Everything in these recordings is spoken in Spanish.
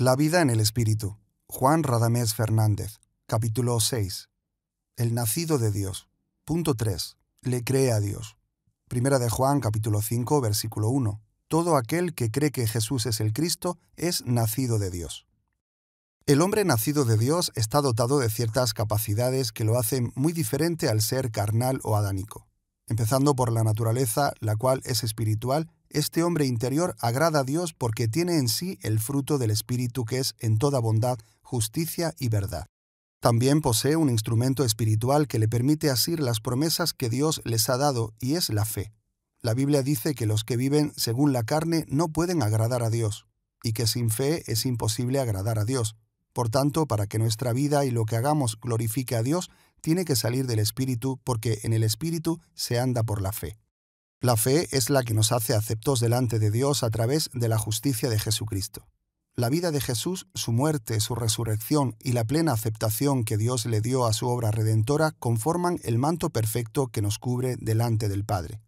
La vida en el Espíritu. Juan Radamés Fernández. Capítulo 6. El nacido de Dios. Punto 3. Le cree a Dios. Primera de Juan capítulo 5 versículo 1. Todo aquel que cree que Jesús es el Cristo es nacido de Dios. El hombre nacido de Dios está dotado de ciertas capacidades que lo hacen muy diferente al ser carnal o adánico, empezando por la naturaleza, la cual es espiritual este hombre interior agrada a Dios porque tiene en sí el fruto del Espíritu que es en toda bondad, justicia y verdad. También posee un instrumento espiritual que le permite asir las promesas que Dios les ha dado, y es la fe. La Biblia dice que los que viven según la carne no pueden agradar a Dios, y que sin fe es imposible agradar a Dios. Por tanto, para que nuestra vida y lo que hagamos glorifique a Dios, tiene que salir del Espíritu, porque en el Espíritu se anda por la fe. La fe es la que nos hace aceptos delante de Dios a través de la justicia de Jesucristo. La vida de Jesús, su muerte, su resurrección y la plena aceptación que Dios le dio a su obra redentora conforman el manto perfecto que nos cubre delante del Padre.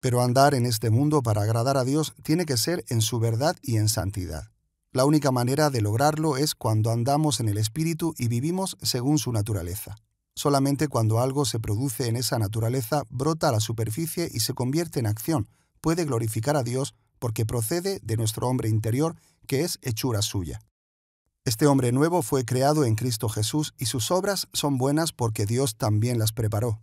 Pero andar en este mundo para agradar a Dios tiene que ser en su verdad y en santidad. La única manera de lograrlo es cuando andamos en el Espíritu y vivimos según su naturaleza. Solamente cuando algo se produce en esa naturaleza brota a la superficie y se convierte en acción, puede glorificar a Dios porque procede de nuestro hombre interior, que es hechura suya. Este hombre nuevo fue creado en Cristo Jesús y sus obras son buenas porque Dios también las preparó.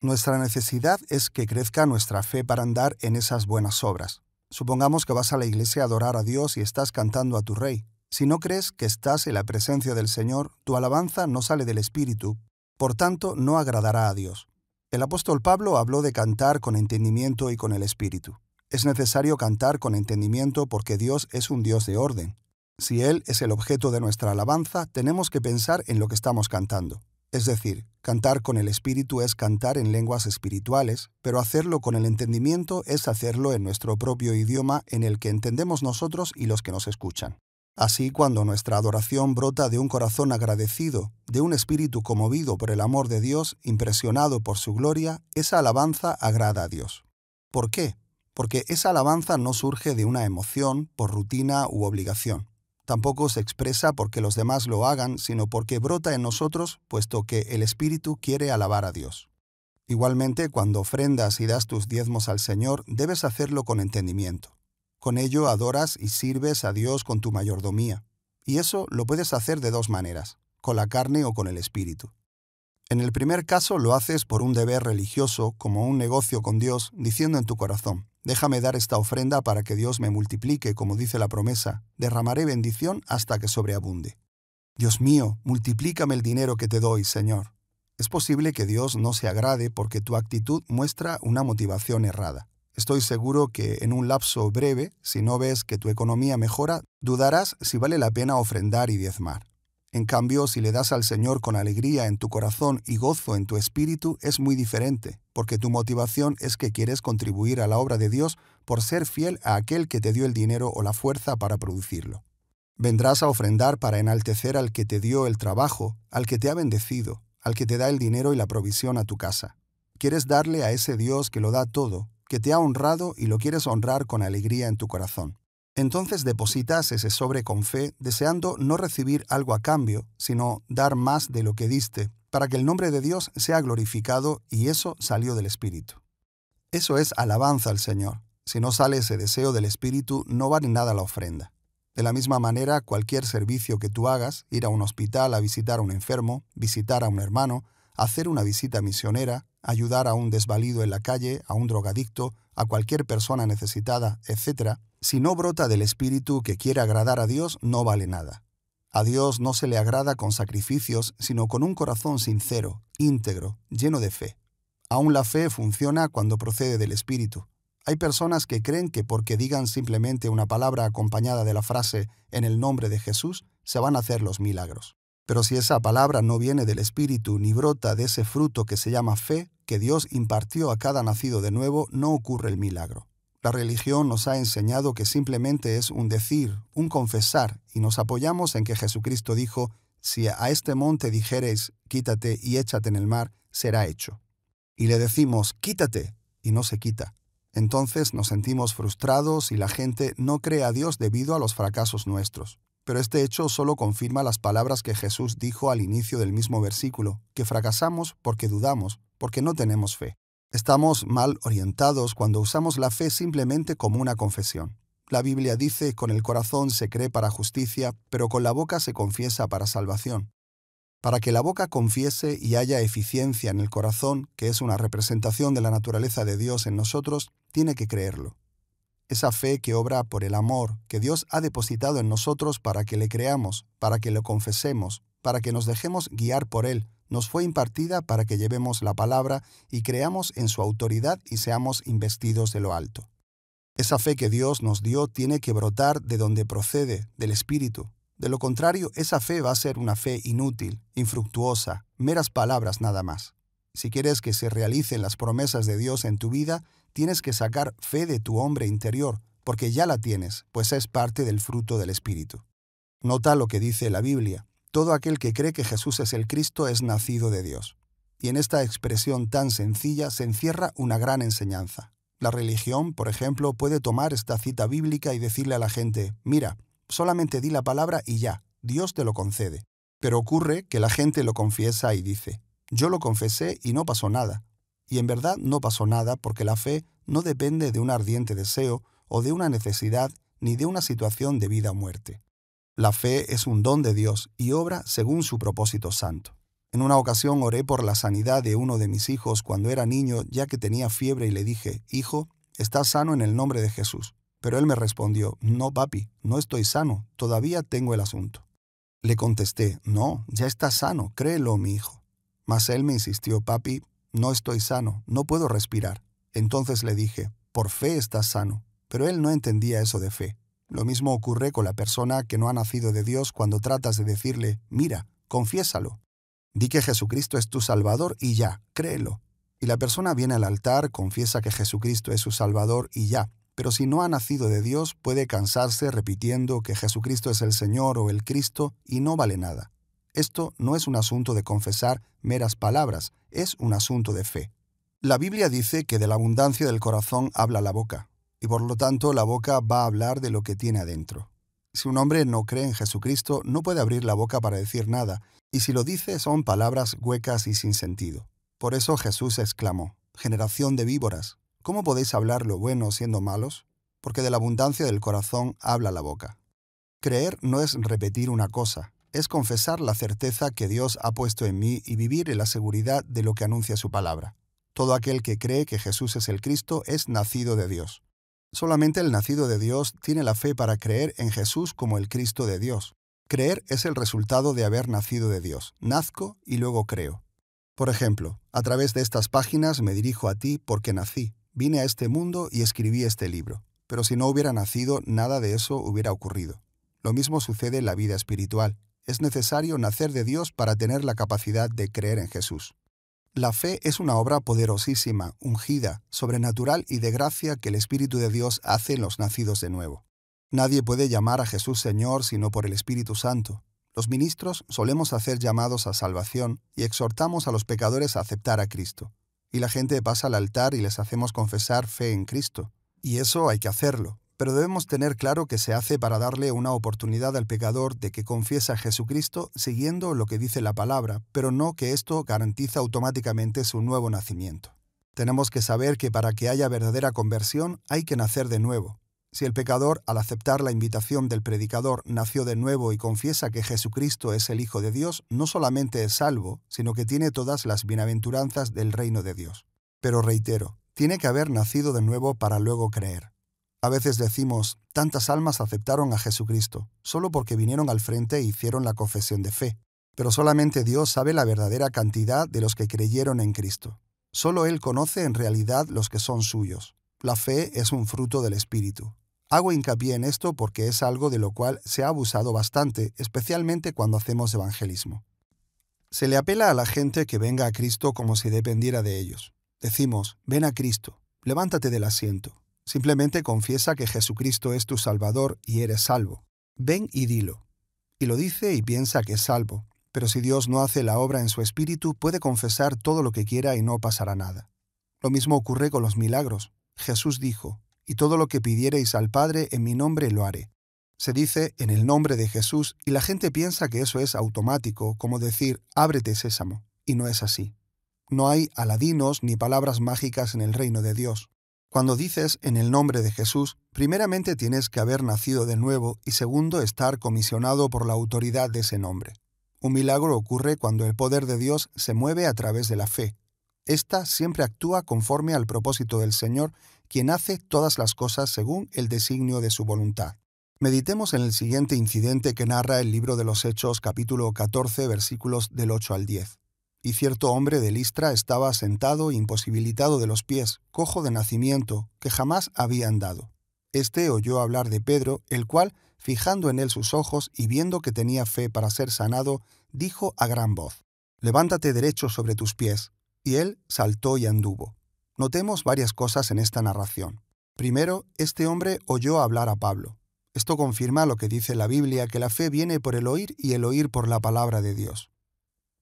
Nuestra necesidad es que crezca nuestra fe para andar en esas buenas obras. Supongamos que vas a la iglesia a adorar a Dios y estás cantando a tu Rey. Si no crees que estás en la presencia del Señor, tu alabanza no sale del Espíritu, por tanto, no agradará a Dios. El apóstol Pablo habló de cantar con entendimiento y con el Espíritu. Es necesario cantar con entendimiento porque Dios es un Dios de orden. Si Él es el objeto de nuestra alabanza, tenemos que pensar en lo que estamos cantando. Es decir, cantar con el Espíritu es cantar en lenguas espirituales, pero hacerlo con el entendimiento es hacerlo en nuestro propio idioma en el que entendemos nosotros y los que nos escuchan. Así, cuando nuestra adoración brota de un corazón agradecido, de un espíritu conmovido por el amor de Dios, impresionado por su gloria, esa alabanza agrada a Dios. ¿Por qué? Porque esa alabanza no surge de una emoción, por rutina u obligación. Tampoco se expresa porque los demás lo hagan, sino porque brota en nosotros, puesto que el Espíritu quiere alabar a Dios. Igualmente, cuando ofrendas y das tus diezmos al Señor, debes hacerlo con entendimiento. Con ello adoras y sirves a Dios con tu mayordomía. Y eso lo puedes hacer de dos maneras, con la carne o con el espíritu. En el primer caso lo haces por un deber religioso, como un negocio con Dios, diciendo en tu corazón, déjame dar esta ofrenda para que Dios me multiplique, como dice la promesa, derramaré bendición hasta que sobreabunde. Dios mío, multiplícame el dinero que te doy, Señor. Es posible que Dios no se agrade porque tu actitud muestra una motivación errada. Estoy seguro que en un lapso breve, si no ves que tu economía mejora, dudarás si vale la pena ofrendar y diezmar. En cambio, si le das al Señor con alegría en tu corazón y gozo en tu espíritu, es muy diferente, porque tu motivación es que quieres contribuir a la obra de Dios por ser fiel a aquel que te dio el dinero o la fuerza para producirlo. Vendrás a ofrendar para enaltecer al que te dio el trabajo, al que te ha bendecido, al que te da el dinero y la provisión a tu casa. Quieres darle a ese Dios que lo da todo, que te ha honrado y lo quieres honrar con alegría en tu corazón. Entonces depositas ese sobre con fe, deseando no recibir algo a cambio, sino dar más de lo que diste, para que el nombre de Dios sea glorificado y eso salió del Espíritu. Eso es alabanza al Señor. Si no sale ese deseo del Espíritu, no vale nada la ofrenda. De la misma manera, cualquier servicio que tú hagas, ir a un hospital a visitar a un enfermo, visitar a un hermano, hacer una visita misionera, ayudar a un desvalido en la calle, a un drogadicto, a cualquier persona necesitada, etc., si no brota del espíritu que quiere agradar a Dios, no vale nada. A Dios no se le agrada con sacrificios, sino con un corazón sincero, íntegro, lleno de fe. Aún la fe funciona cuando procede del espíritu. Hay personas que creen que porque digan simplemente una palabra acompañada de la frase en el nombre de Jesús, se van a hacer los milagros. Pero si esa palabra no viene del Espíritu ni brota de ese fruto que se llama fe, que Dios impartió a cada nacido de nuevo, no ocurre el milagro. La religión nos ha enseñado que simplemente es un decir, un confesar, y nos apoyamos en que Jesucristo dijo, si a este monte dijeres, quítate y échate en el mar, será hecho. Y le decimos, quítate, y no se quita. Entonces nos sentimos frustrados y la gente no cree a Dios debido a los fracasos nuestros pero este hecho solo confirma las palabras que Jesús dijo al inicio del mismo versículo, que fracasamos porque dudamos, porque no tenemos fe. Estamos mal orientados cuando usamos la fe simplemente como una confesión. La Biblia dice, con el corazón se cree para justicia, pero con la boca se confiesa para salvación. Para que la boca confiese y haya eficiencia en el corazón, que es una representación de la naturaleza de Dios en nosotros, tiene que creerlo esa fe que obra por el amor que Dios ha depositado en nosotros para que le creamos, para que lo confesemos, para que nos dejemos guiar por Él, nos fue impartida para que llevemos la palabra y creamos en su autoridad y seamos investidos de lo alto. Esa fe que Dios nos dio tiene que brotar de donde procede, del Espíritu. De lo contrario, esa fe va a ser una fe inútil, infructuosa, meras palabras nada más. Si quieres que se realicen las promesas de Dios en tu vida, tienes que sacar fe de tu hombre interior, porque ya la tienes, pues es parte del fruto del Espíritu. Nota lo que dice la Biblia. Todo aquel que cree que Jesús es el Cristo es nacido de Dios. Y en esta expresión tan sencilla se encierra una gran enseñanza. La religión, por ejemplo, puede tomar esta cita bíblica y decirle a la gente, mira, solamente di la palabra y ya, Dios te lo concede. Pero ocurre que la gente lo confiesa y dice, yo lo confesé y no pasó nada, y en verdad no pasó nada porque la fe no depende de un ardiente deseo o de una necesidad ni de una situación de vida o muerte. La fe es un don de Dios y obra según su propósito santo. En una ocasión oré por la sanidad de uno de mis hijos cuando era niño ya que tenía fiebre y le dije, Hijo, estás sano en el nombre de Jesús. Pero él me respondió, No, papi, no estoy sano, todavía tengo el asunto. Le contesté, No, ya estás sano, créelo, mi hijo. Mas él me insistió, Papi, no estoy sano, no puedo respirar. Entonces le dije, por fe estás sano. Pero él no entendía eso de fe. Lo mismo ocurre con la persona que no ha nacido de Dios cuando tratas de decirle, mira, confiésalo. Di que Jesucristo es tu Salvador y ya, créelo. Y la persona viene al altar, confiesa que Jesucristo es su Salvador y ya. Pero si no ha nacido de Dios, puede cansarse repitiendo que Jesucristo es el Señor o el Cristo y no vale nada. Esto no es un asunto de confesar meras palabras, es un asunto de fe. La Biblia dice que de la abundancia del corazón habla la boca, y por lo tanto la boca va a hablar de lo que tiene adentro. Si un hombre no cree en Jesucristo, no puede abrir la boca para decir nada, y si lo dice son palabras huecas y sin sentido. Por eso Jesús exclamó, Generación de víboras, ¿cómo podéis hablar lo bueno siendo malos? Porque de la abundancia del corazón habla la boca. Creer no es repetir una cosa, es confesar la certeza que Dios ha puesto en mí y vivir en la seguridad de lo que anuncia su palabra. Todo aquel que cree que Jesús es el Cristo es nacido de Dios. Solamente el nacido de Dios tiene la fe para creer en Jesús como el Cristo de Dios. Creer es el resultado de haber nacido de Dios. Nazco y luego creo. Por ejemplo, a través de estas páginas me dirijo a ti porque nací, vine a este mundo y escribí este libro. Pero si no hubiera nacido, nada de eso hubiera ocurrido. Lo mismo sucede en la vida espiritual es necesario nacer de Dios para tener la capacidad de creer en Jesús. La fe es una obra poderosísima, ungida, sobrenatural y de gracia que el Espíritu de Dios hace en los nacidos de nuevo. Nadie puede llamar a Jesús Señor sino por el Espíritu Santo. Los ministros solemos hacer llamados a salvación y exhortamos a los pecadores a aceptar a Cristo. Y la gente pasa al altar y les hacemos confesar fe en Cristo. Y eso hay que hacerlo, pero debemos tener claro que se hace para darle una oportunidad al pecador de que confiesa a Jesucristo siguiendo lo que dice la palabra, pero no que esto garantiza automáticamente su nuevo nacimiento. Tenemos que saber que para que haya verdadera conversión hay que nacer de nuevo. Si el pecador, al aceptar la invitación del predicador, nació de nuevo y confiesa que Jesucristo es el Hijo de Dios, no solamente es salvo, sino que tiene todas las bienaventuranzas del reino de Dios. Pero reitero, tiene que haber nacido de nuevo para luego creer. A veces decimos, tantas almas aceptaron a Jesucristo, solo porque vinieron al frente e hicieron la confesión de fe. Pero solamente Dios sabe la verdadera cantidad de los que creyeron en Cristo. Solo Él conoce en realidad los que son suyos. La fe es un fruto del Espíritu. Hago hincapié en esto porque es algo de lo cual se ha abusado bastante, especialmente cuando hacemos evangelismo. Se le apela a la gente que venga a Cristo como si dependiera de ellos. Decimos, ven a Cristo, levántate del asiento, Simplemente confiesa que Jesucristo es tu Salvador y eres salvo. Ven y dilo. Y lo dice y piensa que es salvo, pero si Dios no hace la obra en su espíritu, puede confesar todo lo que quiera y no pasará nada. Lo mismo ocurre con los milagros. Jesús dijo, y todo lo que pidiereis al Padre en mi nombre lo haré. Se dice en el nombre de Jesús y la gente piensa que eso es automático, como decir, ábrete sésamo, y no es así. No hay aladinos ni palabras mágicas en el reino de Dios. Cuando dices en el nombre de Jesús, primeramente tienes que haber nacido de nuevo y segundo estar comisionado por la autoridad de ese nombre. Un milagro ocurre cuando el poder de Dios se mueve a través de la fe. Esta siempre actúa conforme al propósito del Señor, quien hace todas las cosas según el designio de su voluntad. Meditemos en el siguiente incidente que narra el libro de los Hechos capítulo 14 versículos del 8 al 10 y cierto hombre de Listra estaba sentado imposibilitado de los pies, cojo de nacimiento, que jamás había andado. Este oyó hablar de Pedro, el cual, fijando en él sus ojos y viendo que tenía fe para ser sanado, dijo a gran voz, Levántate derecho sobre tus pies. Y él saltó y anduvo. Notemos varias cosas en esta narración. Primero, este hombre oyó hablar a Pablo. Esto confirma lo que dice la Biblia, que la fe viene por el oír y el oír por la palabra de Dios.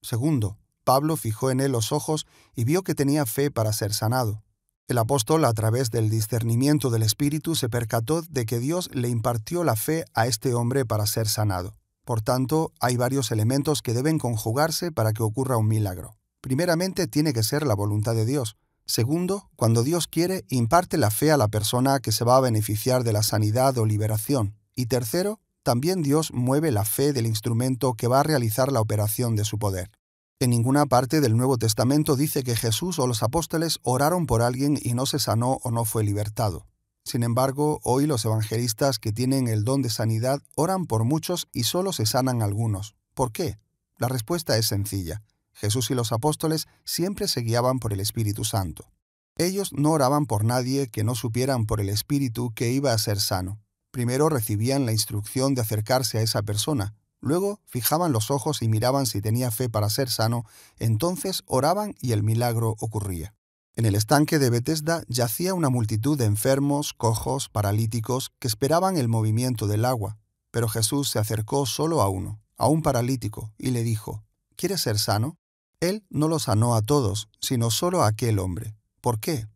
Segundo, Pablo fijó en él los ojos y vio que tenía fe para ser sanado. El apóstol, a través del discernimiento del Espíritu, se percató de que Dios le impartió la fe a este hombre para ser sanado. Por tanto, hay varios elementos que deben conjugarse para que ocurra un milagro. Primeramente, tiene que ser la voluntad de Dios. Segundo, cuando Dios quiere, imparte la fe a la persona que se va a beneficiar de la sanidad o liberación. Y tercero, también Dios mueve la fe del instrumento que va a realizar la operación de su poder. En ninguna parte del Nuevo Testamento dice que Jesús o los apóstoles oraron por alguien y no se sanó o no fue libertado. Sin embargo, hoy los evangelistas que tienen el don de sanidad oran por muchos y solo se sanan algunos. ¿Por qué? La respuesta es sencilla. Jesús y los apóstoles siempre se guiaban por el Espíritu Santo. Ellos no oraban por nadie que no supieran por el Espíritu que iba a ser sano. Primero recibían la instrucción de acercarse a esa persona, Luego fijaban los ojos y miraban si tenía fe para ser sano, entonces oraban y el milagro ocurría. En el estanque de Bethesda yacía una multitud de enfermos, cojos, paralíticos, que esperaban el movimiento del agua, pero Jesús se acercó solo a uno, a un paralítico, y le dijo, ¿Quieres ser sano? Él no lo sanó a todos, sino solo a aquel hombre. ¿Por qué?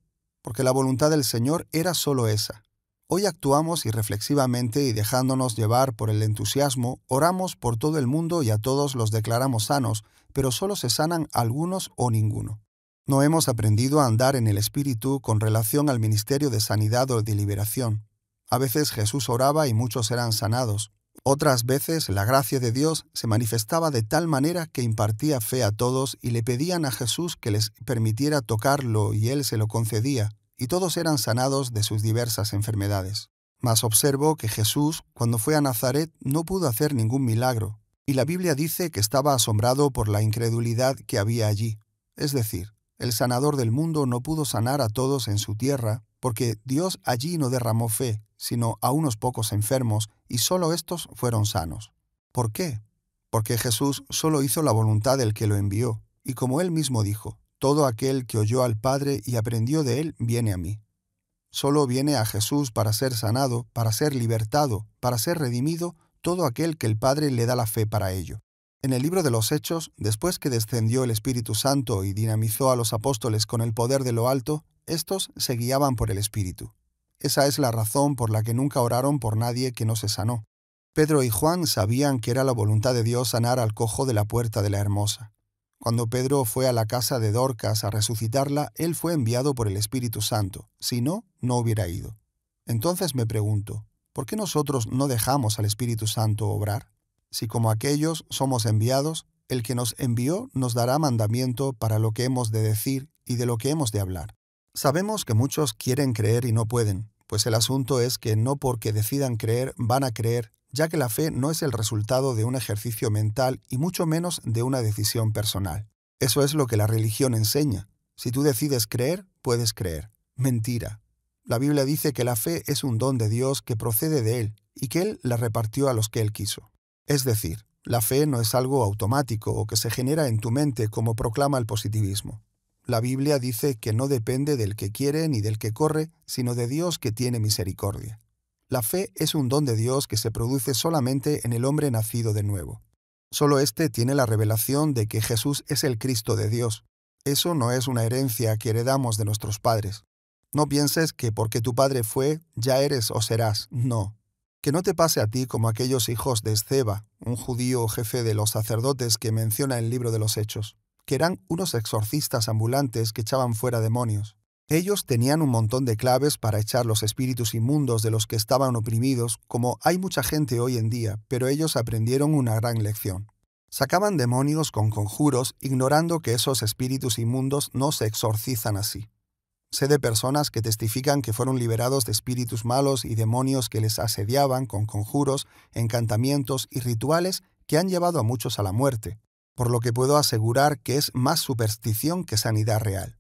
Porque la voluntad del Señor era solo esa, Hoy actuamos irreflexivamente y dejándonos llevar por el entusiasmo, oramos por todo el mundo y a todos los declaramos sanos, pero solo se sanan algunos o ninguno. No hemos aprendido a andar en el Espíritu con relación al ministerio de sanidad o de liberación. A veces Jesús oraba y muchos eran sanados. Otras veces la gracia de Dios se manifestaba de tal manera que impartía fe a todos y le pedían a Jesús que les permitiera tocarlo y él se lo concedía y todos eran sanados de sus diversas enfermedades. Mas observo que Jesús, cuando fue a Nazaret, no pudo hacer ningún milagro, y la Biblia dice que estaba asombrado por la incredulidad que había allí. Es decir, el sanador del mundo no pudo sanar a todos en su tierra, porque Dios allí no derramó fe, sino a unos pocos enfermos, y solo estos fueron sanos. ¿Por qué? Porque Jesús solo hizo la voluntad del que lo envió, y como él mismo dijo, todo aquel que oyó al Padre y aprendió de él viene a mí. Solo viene a Jesús para ser sanado, para ser libertado, para ser redimido todo aquel que el Padre le da la fe para ello. En el libro de los Hechos, después que descendió el Espíritu Santo y dinamizó a los apóstoles con el poder de lo alto, estos se guiaban por el Espíritu. Esa es la razón por la que nunca oraron por nadie que no se sanó. Pedro y Juan sabían que era la voluntad de Dios sanar al cojo de la puerta de la hermosa. Cuando Pedro fue a la casa de Dorcas a resucitarla, él fue enviado por el Espíritu Santo, si no, no hubiera ido. Entonces me pregunto, ¿por qué nosotros no dejamos al Espíritu Santo obrar? Si como aquellos somos enviados, el que nos envió nos dará mandamiento para lo que hemos de decir y de lo que hemos de hablar. Sabemos que muchos quieren creer y no pueden, pues el asunto es que no porque decidan creer van a creer ya que la fe no es el resultado de un ejercicio mental y mucho menos de una decisión personal. Eso es lo que la religión enseña. Si tú decides creer, puedes creer. Mentira. La Biblia dice que la fe es un don de Dios que procede de Él y que Él la repartió a los que Él quiso. Es decir, la fe no es algo automático o que se genera en tu mente como proclama el positivismo. La Biblia dice que no depende del que quiere ni del que corre, sino de Dios que tiene misericordia. La fe es un don de Dios que se produce solamente en el hombre nacido de nuevo. Solo éste tiene la revelación de que Jesús es el Cristo de Dios. Eso no es una herencia que heredamos de nuestros padres. No pienses que porque tu padre fue, ya eres o serás. No. Que no te pase a ti como aquellos hijos de Esceba, un judío jefe de los sacerdotes que menciona el libro de los Hechos, que eran unos exorcistas ambulantes que echaban fuera demonios. Ellos tenían un montón de claves para echar los espíritus inmundos de los que estaban oprimidos, como hay mucha gente hoy en día, pero ellos aprendieron una gran lección. Sacaban demonios con conjuros, ignorando que esos espíritus inmundos no se exorcizan así. Sé de personas que testifican que fueron liberados de espíritus malos y demonios que les asediaban con conjuros, encantamientos y rituales que han llevado a muchos a la muerte, por lo que puedo asegurar que es más superstición que sanidad real.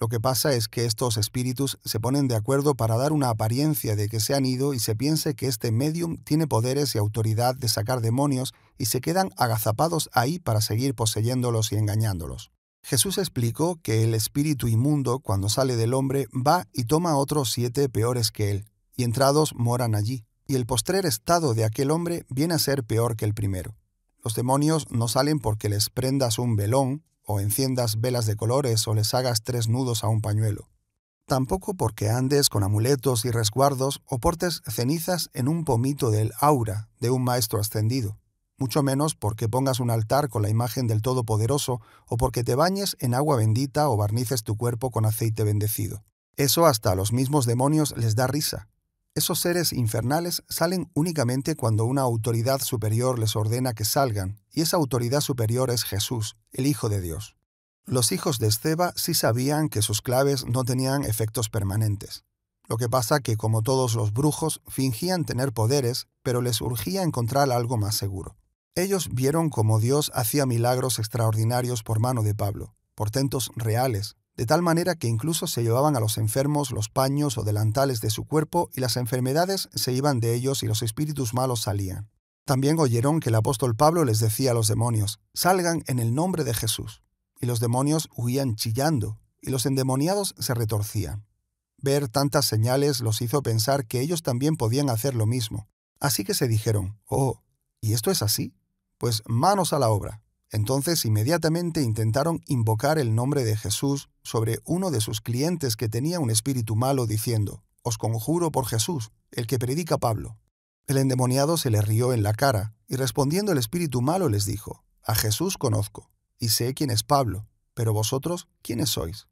Lo que pasa es que estos espíritus se ponen de acuerdo para dar una apariencia de que se han ido y se piense que este medium tiene poderes y autoridad de sacar demonios y se quedan agazapados ahí para seguir poseyéndolos y engañándolos. Jesús explicó que el espíritu inmundo, cuando sale del hombre, va y toma otros siete peores que él, y entrados moran allí, y el postrer estado de aquel hombre viene a ser peor que el primero. Los demonios no salen porque les prendas un velón, o enciendas velas de colores o les hagas tres nudos a un pañuelo. Tampoco porque andes con amuletos y resguardos o portes cenizas en un pomito del aura de un maestro ascendido, mucho menos porque pongas un altar con la imagen del Todopoderoso o porque te bañes en agua bendita o barnices tu cuerpo con aceite bendecido. Eso hasta a los mismos demonios les da risa, esos seres infernales salen únicamente cuando una autoridad superior les ordena que salgan, y esa autoridad superior es Jesús, el Hijo de Dios. Los hijos de Esteba sí sabían que sus claves no tenían efectos permanentes. Lo que pasa que, como todos los brujos, fingían tener poderes, pero les urgía encontrar algo más seguro. Ellos vieron cómo Dios hacía milagros extraordinarios por mano de Pablo, portentos reales, de tal manera que incluso se llevaban a los enfermos los paños o delantales de su cuerpo y las enfermedades se iban de ellos y los espíritus malos salían. También oyeron que el apóstol Pablo les decía a los demonios, salgan en el nombre de Jesús. Y los demonios huían chillando, y los endemoniados se retorcían. Ver tantas señales los hizo pensar que ellos también podían hacer lo mismo. Así que se dijeron, oh, ¿y esto es así? Pues manos a la obra, entonces inmediatamente intentaron invocar el nombre de Jesús sobre uno de sus clientes que tenía un espíritu malo, diciendo, Os conjuro por Jesús, el que predica Pablo. El endemoniado se le rió en la cara, y respondiendo el espíritu malo les dijo, A Jesús conozco, y sé quién es Pablo, pero vosotros, ¿quiénes sois?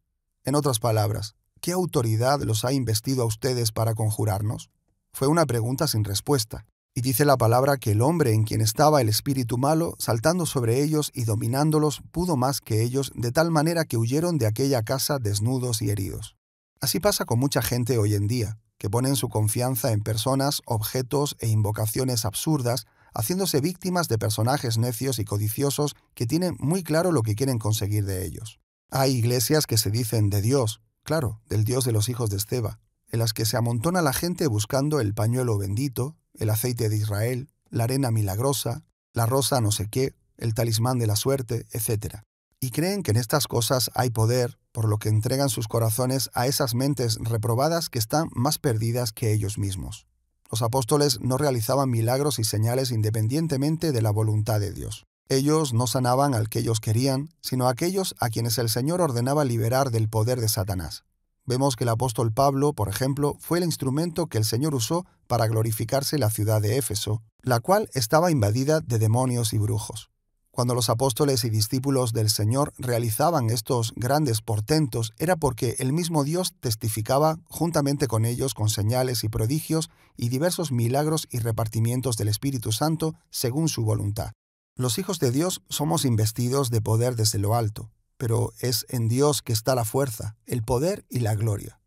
En otras palabras, ¿qué autoridad los ha investido a ustedes para conjurarnos? Fue una pregunta sin respuesta. Y dice la palabra que el hombre en quien estaba el espíritu malo, saltando sobre ellos y dominándolos, pudo más que ellos, de tal manera que huyeron de aquella casa desnudos y heridos. Así pasa con mucha gente hoy en día, que ponen su confianza en personas, objetos e invocaciones absurdas, haciéndose víctimas de personajes necios y codiciosos que tienen muy claro lo que quieren conseguir de ellos. Hay iglesias que se dicen de Dios, claro, del Dios de los hijos de Esteba, en las que se amontona la gente buscando el pañuelo bendito, el aceite de Israel, la arena milagrosa, la rosa no sé qué, el talismán de la suerte, etc. Y creen que en estas cosas hay poder, por lo que entregan sus corazones a esas mentes reprobadas que están más perdidas que ellos mismos. Los apóstoles no realizaban milagros y señales independientemente de la voluntad de Dios. Ellos no sanaban al que ellos querían, sino a aquellos a quienes el Señor ordenaba liberar del poder de Satanás. Vemos que el apóstol Pablo, por ejemplo, fue el instrumento que el Señor usó para glorificarse la ciudad de Éfeso, la cual estaba invadida de demonios y brujos. Cuando los apóstoles y discípulos del Señor realizaban estos grandes portentos era porque el mismo Dios testificaba juntamente con ellos con señales y prodigios y diversos milagros y repartimientos del Espíritu Santo según su voluntad. Los hijos de Dios somos investidos de poder desde lo alto pero es en Dios que está la fuerza, el poder y la gloria.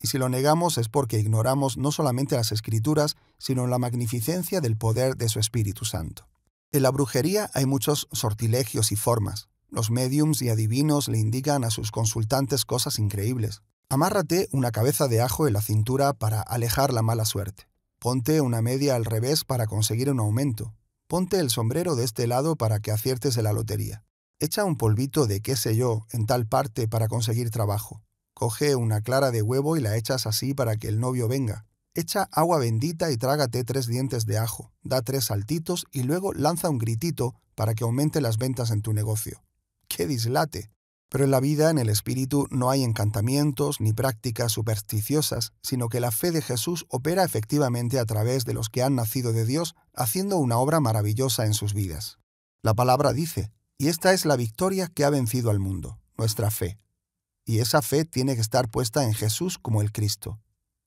Y si lo negamos es porque ignoramos no solamente las escrituras, sino la magnificencia del poder de su Espíritu Santo. En la brujería hay muchos sortilegios y formas. Los médiums y adivinos le indican a sus consultantes cosas increíbles. Amárrate una cabeza de ajo en la cintura para alejar la mala suerte. Ponte una media al revés para conseguir un aumento. Ponte el sombrero de este lado para que aciertes en la lotería. Echa un polvito de qué sé yo en tal parte para conseguir trabajo. Coge una clara de huevo y la echas así para que el novio venga. Echa agua bendita y trágate tres dientes de ajo. Da tres saltitos y luego lanza un gritito para que aumente las ventas en tu negocio. ¡Qué dislate! Pero en la vida, en el espíritu, no hay encantamientos ni prácticas supersticiosas, sino que la fe de Jesús opera efectivamente a través de los que han nacido de Dios, haciendo una obra maravillosa en sus vidas. La palabra dice, y esta es la victoria que ha vencido al mundo, nuestra fe. Y esa fe tiene que estar puesta en Jesús como el Cristo.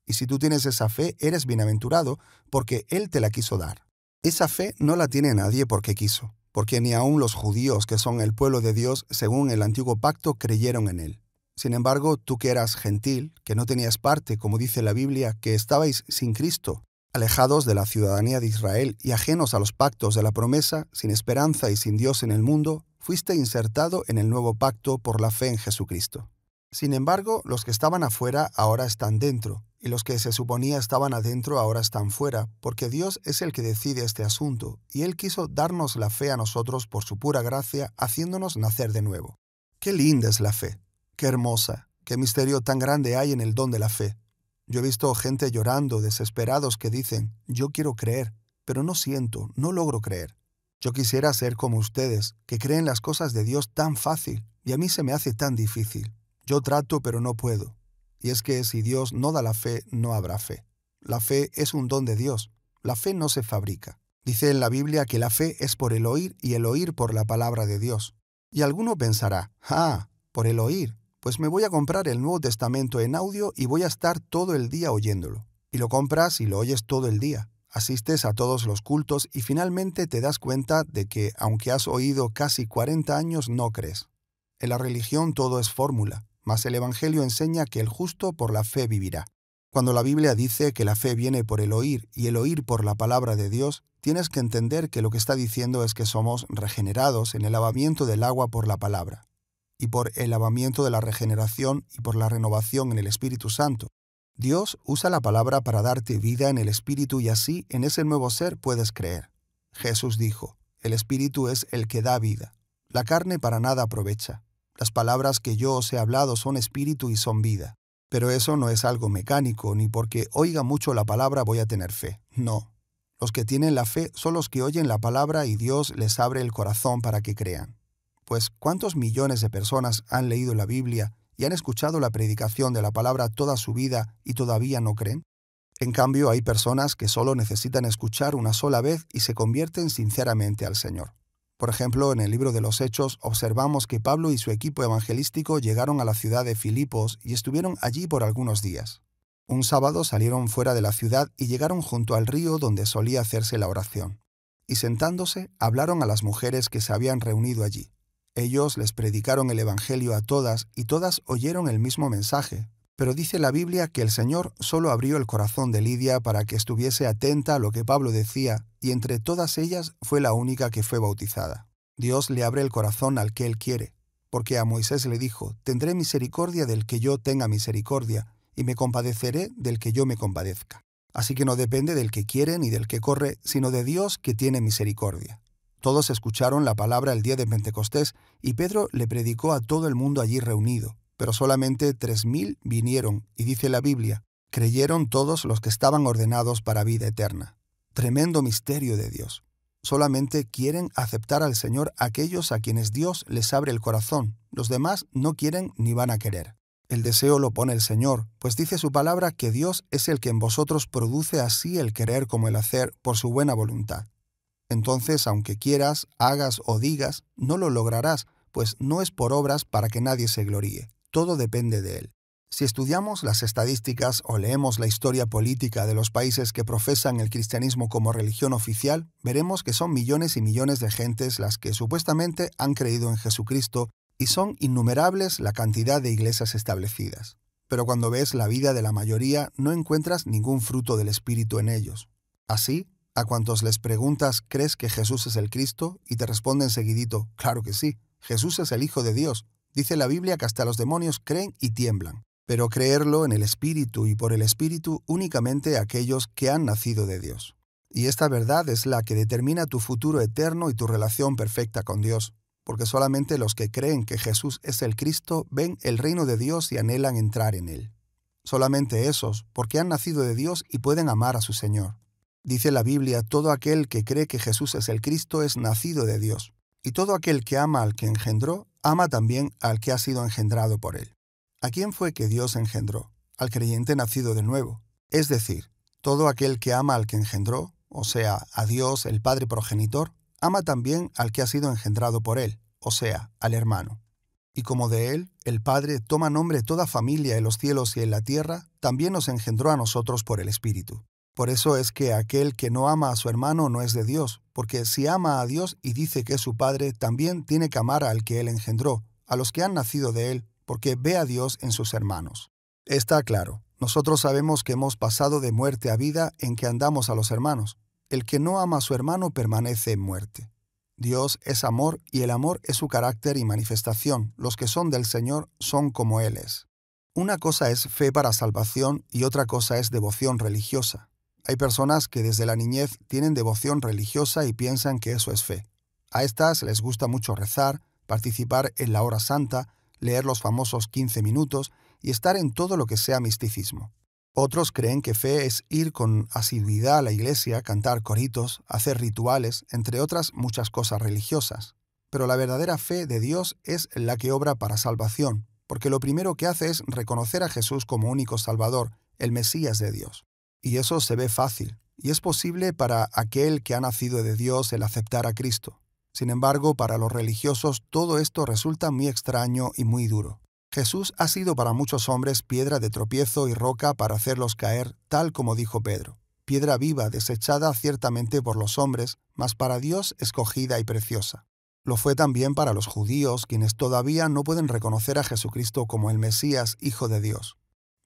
Y si tú tienes esa fe, eres bienaventurado porque Él te la quiso dar. Esa fe no la tiene nadie porque quiso, porque ni aun los judíos, que son el pueblo de Dios según el antiguo pacto, creyeron en Él. Sin embargo, tú que eras gentil, que no tenías parte, como dice la Biblia, que estabais sin Cristo, Alejados de la ciudadanía de Israel y ajenos a los pactos de la promesa, sin esperanza y sin Dios en el mundo, fuiste insertado en el nuevo pacto por la fe en Jesucristo. Sin embargo, los que estaban afuera ahora están dentro, y los que se suponía estaban adentro ahora están fuera, porque Dios es el que decide este asunto, y Él quiso darnos la fe a nosotros por su pura gracia, haciéndonos nacer de nuevo. Qué linda es la fe, qué hermosa, qué misterio tan grande hay en el don de la fe. Yo he visto gente llorando, desesperados, que dicen, yo quiero creer, pero no siento, no logro creer. Yo quisiera ser como ustedes, que creen las cosas de Dios tan fácil, y a mí se me hace tan difícil. Yo trato, pero no puedo. Y es que si Dios no da la fe, no habrá fe. La fe es un don de Dios. La fe no se fabrica. Dice en la Biblia que la fe es por el oír y el oír por la palabra de Dios. Y alguno pensará, ah, por el oír. Pues me voy a comprar el Nuevo Testamento en audio y voy a estar todo el día oyéndolo. Y lo compras y lo oyes todo el día. Asistes a todos los cultos y finalmente te das cuenta de que, aunque has oído casi 40 años, no crees. En la religión todo es fórmula, mas el Evangelio enseña que el justo por la fe vivirá. Cuando la Biblia dice que la fe viene por el oír y el oír por la palabra de Dios, tienes que entender que lo que está diciendo es que somos regenerados en el lavamiento del agua por la palabra y por el lavamiento de la regeneración y por la renovación en el Espíritu Santo. Dios usa la palabra para darte vida en el Espíritu y así en ese nuevo ser puedes creer. Jesús dijo, el Espíritu es el que da vida. La carne para nada aprovecha. Las palabras que yo os he hablado son espíritu y son vida. Pero eso no es algo mecánico, ni porque oiga mucho la palabra voy a tener fe. No. Los que tienen la fe son los que oyen la palabra y Dios les abre el corazón para que crean pues ¿cuántos millones de personas han leído la Biblia y han escuchado la predicación de la palabra toda su vida y todavía no creen? En cambio, hay personas que solo necesitan escuchar una sola vez y se convierten sinceramente al Señor. Por ejemplo, en el libro de los Hechos observamos que Pablo y su equipo evangelístico llegaron a la ciudad de Filipos y estuvieron allí por algunos días. Un sábado salieron fuera de la ciudad y llegaron junto al río donde solía hacerse la oración. Y sentándose, hablaron a las mujeres que se habían reunido allí. Ellos les predicaron el Evangelio a todas y todas oyeron el mismo mensaje. Pero dice la Biblia que el Señor solo abrió el corazón de Lidia para que estuviese atenta a lo que Pablo decía, y entre todas ellas fue la única que fue bautizada. Dios le abre el corazón al que Él quiere, porque a Moisés le dijo, Tendré misericordia del que yo tenga misericordia, y me compadeceré del que yo me compadezca. Así que no depende del que quiere ni del que corre, sino de Dios que tiene misericordia. Todos escucharon la palabra el día de Pentecostés y Pedro le predicó a todo el mundo allí reunido, pero solamente tres mil vinieron, y dice la Biblia, creyeron todos los que estaban ordenados para vida eterna. Tremendo misterio de Dios. Solamente quieren aceptar al Señor aquellos a quienes Dios les abre el corazón, los demás no quieren ni van a querer. El deseo lo pone el Señor, pues dice su palabra que Dios es el que en vosotros produce así el querer como el hacer por su buena voluntad. Entonces, aunque quieras, hagas o digas, no lo lograrás, pues no es por obras para que nadie se gloríe. Todo depende de él. Si estudiamos las estadísticas o leemos la historia política de los países que profesan el cristianismo como religión oficial, veremos que son millones y millones de gentes las que supuestamente han creído en Jesucristo y son innumerables la cantidad de iglesias establecidas. Pero cuando ves la vida de la mayoría no encuentras ningún fruto del Espíritu en ellos. Así, a cuantos les preguntas, ¿crees que Jesús es el Cristo? Y te responden seguidito, claro que sí, Jesús es el Hijo de Dios. Dice la Biblia que hasta los demonios creen y tiemblan. Pero creerlo en el Espíritu y por el Espíritu únicamente aquellos que han nacido de Dios. Y esta verdad es la que determina tu futuro eterno y tu relación perfecta con Dios, porque solamente los que creen que Jesús es el Cristo ven el reino de Dios y anhelan entrar en él. Solamente esos, porque han nacido de Dios y pueden amar a su Señor. Dice la Biblia, todo aquel que cree que Jesús es el Cristo es nacido de Dios, y todo aquel que ama al que engendró, ama también al que ha sido engendrado por él. ¿A quién fue que Dios engendró? Al creyente nacido de nuevo. Es decir, todo aquel que ama al que engendró, o sea, a Dios el Padre progenitor, ama también al que ha sido engendrado por él, o sea, al hermano. Y como de él, el Padre, toma nombre toda familia en los cielos y en la tierra, también nos engendró a nosotros por el Espíritu. Por eso es que aquel que no ama a su hermano no es de Dios, porque si ama a Dios y dice que es su Padre, también tiene que amar al que él engendró, a los que han nacido de él, porque ve a Dios en sus hermanos. Está claro, nosotros sabemos que hemos pasado de muerte a vida en que andamos a los hermanos. El que no ama a su hermano permanece en muerte. Dios es amor y el amor es su carácter y manifestación. Los que son del Señor son como Él es. Una cosa es fe para salvación y otra cosa es devoción religiosa. Hay personas que desde la niñez tienen devoción religiosa y piensan que eso es fe. A estas les gusta mucho rezar, participar en la hora santa, leer los famosos 15 minutos y estar en todo lo que sea misticismo. Otros creen que fe es ir con asiduidad a la iglesia, cantar coritos, hacer rituales, entre otras muchas cosas religiosas. Pero la verdadera fe de Dios es la que obra para salvación, porque lo primero que hace es reconocer a Jesús como único Salvador, el Mesías de Dios. Y eso se ve fácil, y es posible para aquel que ha nacido de Dios el aceptar a Cristo. Sin embargo, para los religiosos todo esto resulta muy extraño y muy duro. Jesús ha sido para muchos hombres piedra de tropiezo y roca para hacerlos caer, tal como dijo Pedro. Piedra viva, desechada ciertamente por los hombres, mas para Dios escogida y preciosa. Lo fue también para los judíos, quienes todavía no pueden reconocer a Jesucristo como el Mesías, Hijo de Dios.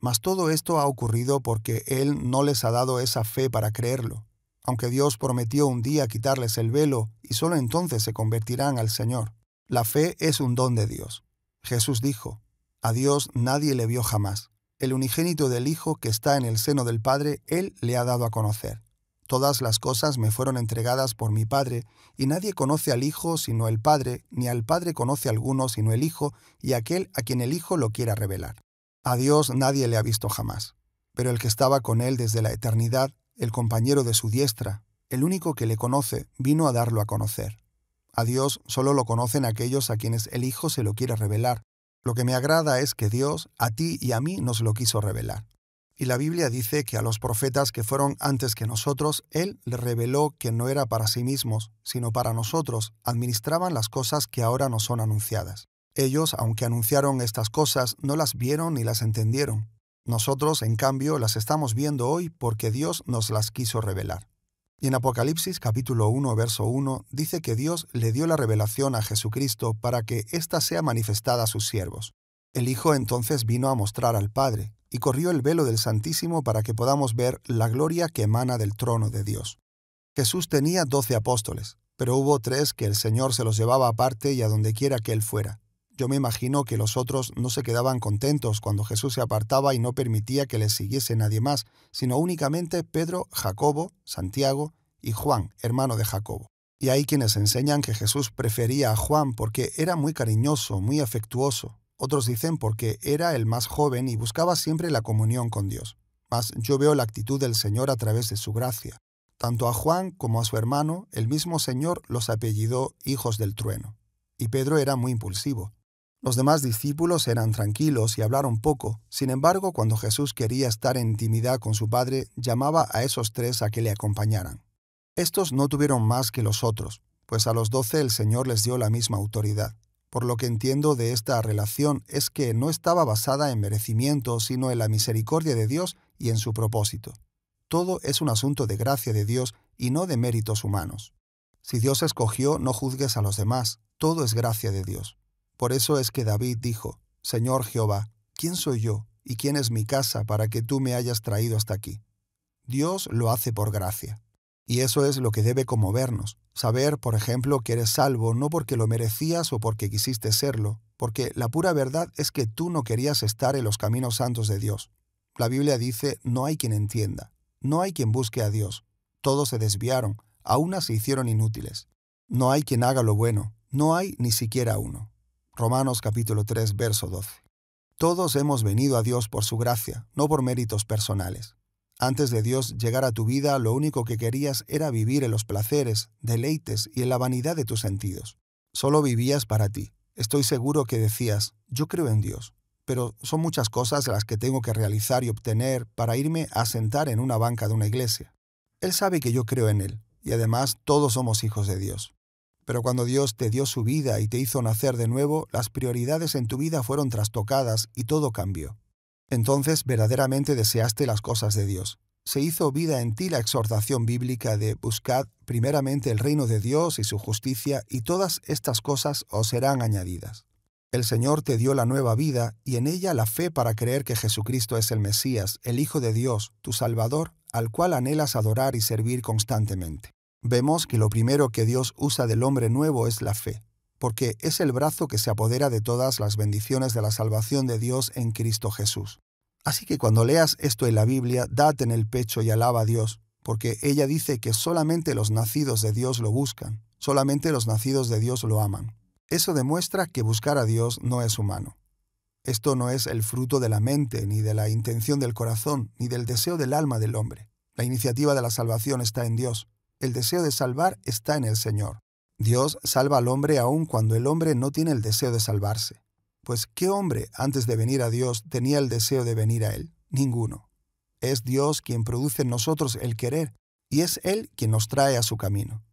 Mas todo esto ha ocurrido porque Él no les ha dado esa fe para creerlo, aunque Dios prometió un día quitarles el velo y solo entonces se convertirán al Señor. La fe es un don de Dios. Jesús dijo, A Dios nadie le vio jamás. El unigénito del Hijo que está en el seno del Padre, Él le ha dado a conocer. Todas las cosas me fueron entregadas por mi Padre, y nadie conoce al Hijo sino el Padre, ni al Padre conoce alguno sino el Hijo, y aquel a quien el Hijo lo quiera revelar. A Dios nadie le ha visto jamás, pero el que estaba con él desde la eternidad, el compañero de su diestra, el único que le conoce, vino a darlo a conocer. A Dios solo lo conocen aquellos a quienes el Hijo se lo quiere revelar. Lo que me agrada es que Dios a ti y a mí nos lo quiso revelar. Y la Biblia dice que a los profetas que fueron antes que nosotros, Él les reveló que no era para sí mismos, sino para nosotros, administraban las cosas que ahora nos son anunciadas. Ellos, aunque anunciaron estas cosas, no las vieron ni las entendieron. Nosotros, en cambio, las estamos viendo hoy porque Dios nos las quiso revelar. Y en Apocalipsis capítulo 1, verso 1, dice que Dios le dio la revelación a Jesucristo para que ésta sea manifestada a sus siervos. El Hijo entonces vino a mostrar al Padre, y corrió el velo del Santísimo para que podamos ver la gloria que emana del trono de Dios. Jesús tenía doce apóstoles, pero hubo tres que el Señor se los llevaba aparte y a donde quiera que él fuera. Yo me imagino que los otros no se quedaban contentos cuando Jesús se apartaba y no permitía que le siguiese nadie más, sino únicamente Pedro, Jacobo, Santiago y Juan, hermano de Jacobo. Y hay quienes enseñan que Jesús prefería a Juan porque era muy cariñoso, muy afectuoso. Otros dicen porque era el más joven y buscaba siempre la comunión con Dios. Mas yo veo la actitud del Señor a través de su gracia. Tanto a Juan como a su hermano, el mismo Señor los apellidó hijos del trueno. Y Pedro era muy impulsivo. Los demás discípulos eran tranquilos y hablaron poco. Sin embargo, cuando Jesús quería estar en intimidad con su Padre, llamaba a esos tres a que le acompañaran. Estos no tuvieron más que los otros, pues a los doce el Señor les dio la misma autoridad. Por lo que entiendo de esta relación es que no estaba basada en merecimiento, sino en la misericordia de Dios y en su propósito. Todo es un asunto de gracia de Dios y no de méritos humanos. Si Dios escogió, no juzgues a los demás, todo es gracia de Dios. Por eso es que David dijo, Señor Jehová, ¿quién soy yo y quién es mi casa para que tú me hayas traído hasta aquí? Dios lo hace por gracia. Y eso es lo que debe conmovernos, saber, por ejemplo, que eres salvo no porque lo merecías o porque quisiste serlo, porque la pura verdad es que tú no querías estar en los caminos santos de Dios. La Biblia dice, no hay quien entienda, no hay quien busque a Dios, todos se desviaron, a se hicieron inútiles. No hay quien haga lo bueno, no hay ni siquiera uno. Romanos capítulo 3, verso 12. Todos hemos venido a Dios por su gracia, no por méritos personales. Antes de Dios llegar a tu vida, lo único que querías era vivir en los placeres, deleites y en la vanidad de tus sentidos. Solo vivías para ti. Estoy seguro que decías, yo creo en Dios, pero son muchas cosas las que tengo que realizar y obtener para irme a sentar en una banca de una iglesia. Él sabe que yo creo en Él, y además todos somos hijos de Dios. Pero cuando Dios te dio su vida y te hizo nacer de nuevo, las prioridades en tu vida fueron trastocadas y todo cambió. Entonces verdaderamente deseaste las cosas de Dios. Se hizo vida en ti la exhortación bíblica de buscad primeramente el reino de Dios y su justicia, y todas estas cosas os serán añadidas. El Señor te dio la nueva vida y en ella la fe para creer que Jesucristo es el Mesías, el Hijo de Dios, tu Salvador, al cual anhelas adorar y servir constantemente. Vemos que lo primero que Dios usa del hombre nuevo es la fe, porque es el brazo que se apodera de todas las bendiciones de la salvación de Dios en Cristo Jesús. Así que cuando leas esto en la Biblia, date en el pecho y alaba a Dios, porque ella dice que solamente los nacidos de Dios lo buscan, solamente los nacidos de Dios lo aman. Eso demuestra que buscar a Dios no es humano. Esto no es el fruto de la mente, ni de la intención del corazón, ni del deseo del alma del hombre. La iniciativa de la salvación está en Dios el deseo de salvar está en el Señor. Dios salva al hombre aun cuando el hombre no tiene el deseo de salvarse. Pues ¿qué hombre antes de venir a Dios tenía el deseo de venir a Él? Ninguno. Es Dios quien produce en nosotros el querer, y es Él quien nos trae a su camino.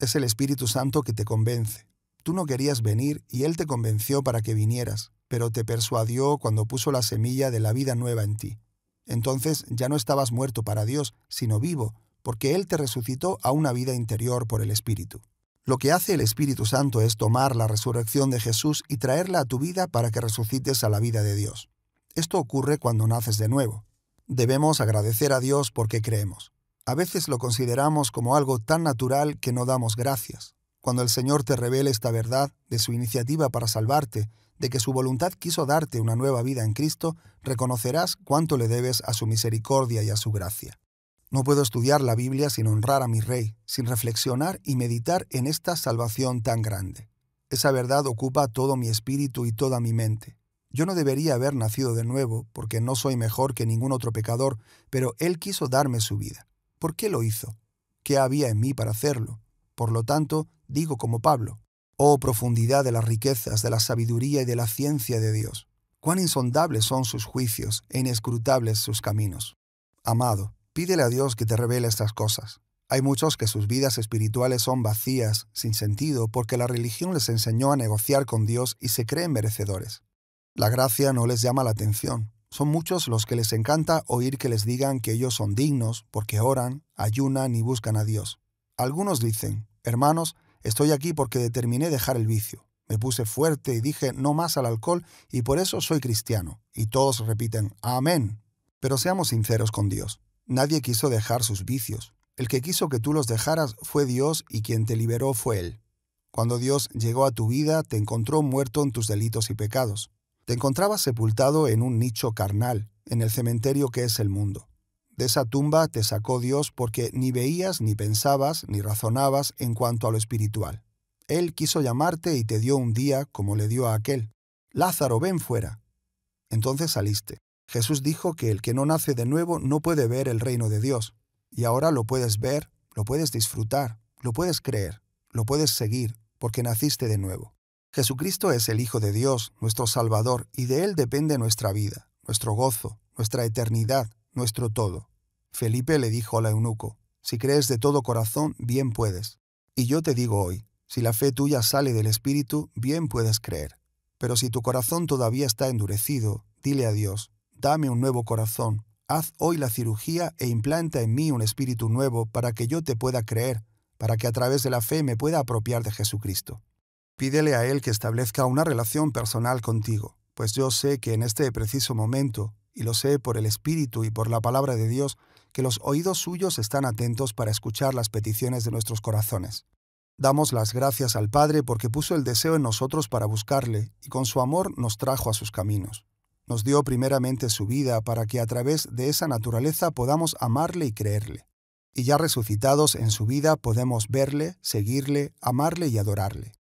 Es el Espíritu Santo que te convence. Tú no querías venir y Él te convenció para que vinieras, pero te persuadió cuando puso la semilla de la vida nueva en ti. Entonces ya no estabas muerto para Dios, sino vivo, porque Él te resucitó a una vida interior por el Espíritu. Lo que hace el Espíritu Santo es tomar la resurrección de Jesús y traerla a tu vida para que resucites a la vida de Dios. Esto ocurre cuando naces de nuevo. Debemos agradecer a Dios porque creemos. A veces lo consideramos como algo tan natural que no damos gracias. Cuando el Señor te revele esta verdad de su iniciativa para salvarte, de que su voluntad quiso darte una nueva vida en Cristo, reconocerás cuánto le debes a su misericordia y a su gracia. No puedo estudiar la Biblia sin honrar a mi Rey, sin reflexionar y meditar en esta salvación tan grande. Esa verdad ocupa todo mi espíritu y toda mi mente. Yo no debería haber nacido de nuevo, porque no soy mejor que ningún otro pecador, pero Él quiso darme su vida. ¿Por qué lo hizo? ¿Qué había en mí para hacerlo? Por lo tanto, digo como Pablo, Oh profundidad de las riquezas, de la sabiduría y de la ciencia de Dios. Cuán insondables son sus juicios e inescrutables sus caminos. Amado, Pídele a Dios que te revele estas cosas. Hay muchos que sus vidas espirituales son vacías, sin sentido, porque la religión les enseñó a negociar con Dios y se creen merecedores. La gracia no les llama la atención. Son muchos los que les encanta oír que les digan que ellos son dignos porque oran, ayunan y buscan a Dios. Algunos dicen, hermanos, estoy aquí porque determiné dejar el vicio. Me puse fuerte y dije no más al alcohol y por eso soy cristiano. Y todos repiten, amén. Pero seamos sinceros con Dios. Nadie quiso dejar sus vicios. El que quiso que tú los dejaras fue Dios y quien te liberó fue Él. Cuando Dios llegó a tu vida, te encontró muerto en tus delitos y pecados. Te encontrabas sepultado en un nicho carnal, en el cementerio que es el mundo. De esa tumba te sacó Dios porque ni veías, ni pensabas, ni razonabas en cuanto a lo espiritual. Él quiso llamarte y te dio un día como le dio a aquel. Lázaro, ven fuera. Entonces saliste. Jesús dijo que el que no nace de nuevo no puede ver el reino de Dios. Y ahora lo puedes ver, lo puedes disfrutar, lo puedes creer, lo puedes seguir, porque naciste de nuevo. Jesucristo es el Hijo de Dios, nuestro Salvador, y de Él depende nuestra vida, nuestro gozo, nuestra eternidad, nuestro todo. Felipe le dijo al eunuco, Si crees de todo corazón, bien puedes. Y yo te digo hoy, si la fe tuya sale del Espíritu, bien puedes creer. Pero si tu corazón todavía está endurecido, dile a Dios, Dame un nuevo corazón. Haz hoy la cirugía e implanta en mí un espíritu nuevo para que yo te pueda creer, para que a través de la fe me pueda apropiar de Jesucristo. Pídele a Él que establezca una relación personal contigo, pues yo sé que en este preciso momento, y lo sé por el Espíritu y por la palabra de Dios, que los oídos suyos están atentos para escuchar las peticiones de nuestros corazones. Damos las gracias al Padre porque puso el deseo en nosotros para buscarle, y con su amor nos trajo a sus caminos. Nos dio primeramente su vida para que a través de esa naturaleza podamos amarle y creerle. Y ya resucitados en su vida podemos verle, seguirle, amarle y adorarle.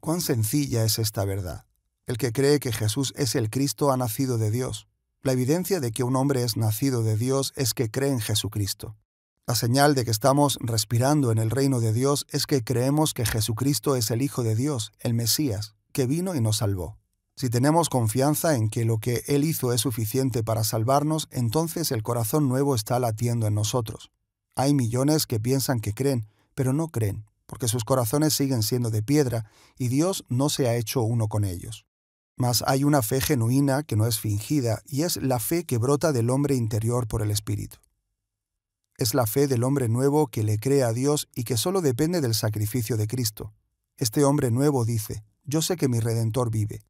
Cuán sencilla es esta verdad. El que cree que Jesús es el Cristo ha nacido de Dios. La evidencia de que un hombre es nacido de Dios es que cree en Jesucristo. La señal de que estamos respirando en el reino de Dios es que creemos que Jesucristo es el Hijo de Dios, el Mesías, que vino y nos salvó. Si tenemos confianza en que lo que Él hizo es suficiente para salvarnos, entonces el corazón nuevo está latiendo en nosotros. Hay millones que piensan que creen, pero no creen, porque sus corazones siguen siendo de piedra y Dios no se ha hecho uno con ellos. Mas hay una fe genuina que no es fingida y es la fe que brota del hombre interior por el Espíritu. Es la fe del hombre nuevo que le cree a Dios y que solo depende del sacrificio de Cristo. Este hombre nuevo dice, yo sé que mi Redentor vive,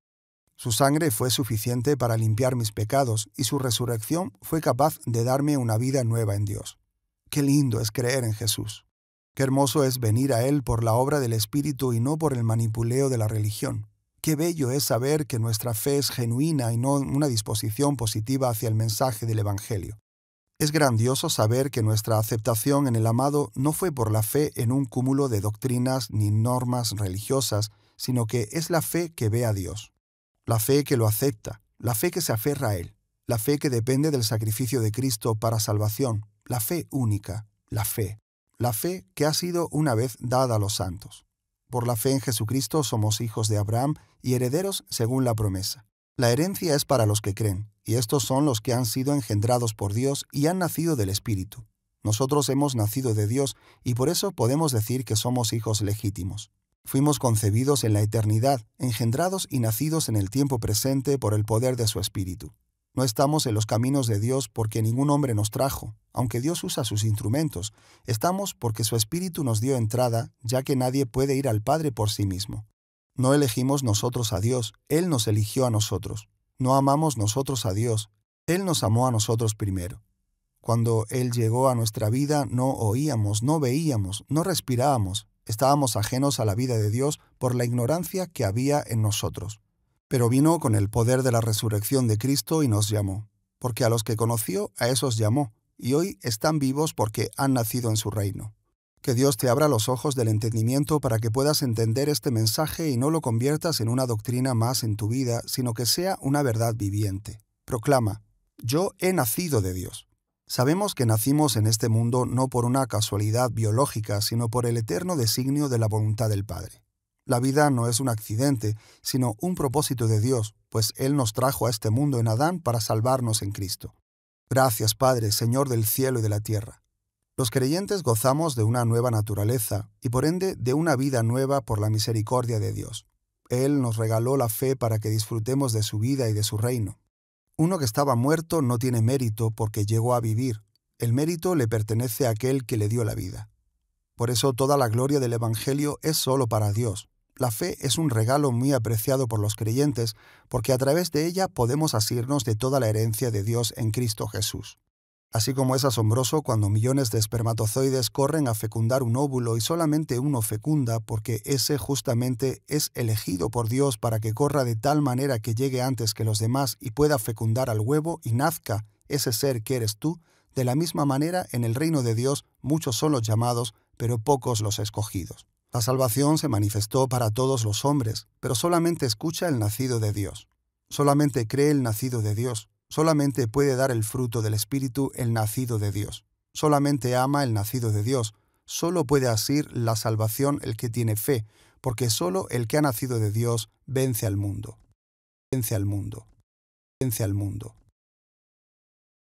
su sangre fue suficiente para limpiar mis pecados y su resurrección fue capaz de darme una vida nueva en Dios. Qué lindo es creer en Jesús. Qué hermoso es venir a Él por la obra del Espíritu y no por el manipuleo de la religión. Qué bello es saber que nuestra fe es genuina y no una disposición positiva hacia el mensaje del Evangelio. Es grandioso saber que nuestra aceptación en el amado no fue por la fe en un cúmulo de doctrinas ni normas religiosas, sino que es la fe que ve a Dios la fe que lo acepta, la fe que se aferra a Él, la fe que depende del sacrificio de Cristo para salvación, la fe única, la fe, la fe que ha sido una vez dada a los santos. Por la fe en Jesucristo somos hijos de Abraham y herederos según la promesa. La herencia es para los que creen, y estos son los que han sido engendrados por Dios y han nacido del Espíritu. Nosotros hemos nacido de Dios y por eso podemos decir que somos hijos legítimos. Fuimos concebidos en la eternidad, engendrados y nacidos en el tiempo presente por el poder de su Espíritu. No estamos en los caminos de Dios porque ningún hombre nos trajo, aunque Dios usa sus instrumentos. Estamos porque su Espíritu nos dio entrada, ya que nadie puede ir al Padre por sí mismo. No elegimos nosotros a Dios, Él nos eligió a nosotros. No amamos nosotros a Dios, Él nos amó a nosotros primero. Cuando Él llegó a nuestra vida no oíamos, no veíamos, no respirábamos, estábamos ajenos a la vida de Dios por la ignorancia que había en nosotros. Pero vino con el poder de la resurrección de Cristo y nos llamó, porque a los que conoció, a esos llamó, y hoy están vivos porque han nacido en su reino. Que Dios te abra los ojos del entendimiento para que puedas entender este mensaje y no lo conviertas en una doctrina más en tu vida, sino que sea una verdad viviente. Proclama, yo he nacido de Dios. Sabemos que nacimos en este mundo no por una casualidad biológica, sino por el eterno designio de la voluntad del Padre. La vida no es un accidente, sino un propósito de Dios, pues Él nos trajo a este mundo en Adán para salvarnos en Cristo. Gracias, Padre, Señor del cielo y de la tierra. Los creyentes gozamos de una nueva naturaleza y por ende de una vida nueva por la misericordia de Dios. Él nos regaló la fe para que disfrutemos de su vida y de su reino. Uno que estaba muerto no tiene mérito porque llegó a vivir. El mérito le pertenece a aquel que le dio la vida. Por eso toda la gloria del Evangelio es solo para Dios. La fe es un regalo muy apreciado por los creyentes porque a través de ella podemos asirnos de toda la herencia de Dios en Cristo Jesús así como es asombroso cuando millones de espermatozoides corren a fecundar un óvulo y solamente uno fecunda porque ese justamente es elegido por Dios para que corra de tal manera que llegue antes que los demás y pueda fecundar al huevo y nazca ese ser que eres tú, de la misma manera en el reino de Dios muchos son los llamados, pero pocos los escogidos. La salvación se manifestó para todos los hombres, pero solamente escucha el nacido de Dios. Solamente cree el nacido de Dios. Solamente puede dar el fruto del Espíritu el nacido de Dios. Solamente ama el nacido de Dios. Solo puede asir la salvación el que tiene fe, porque solo el que ha nacido de Dios vence al mundo. Vence al mundo. Vence al mundo.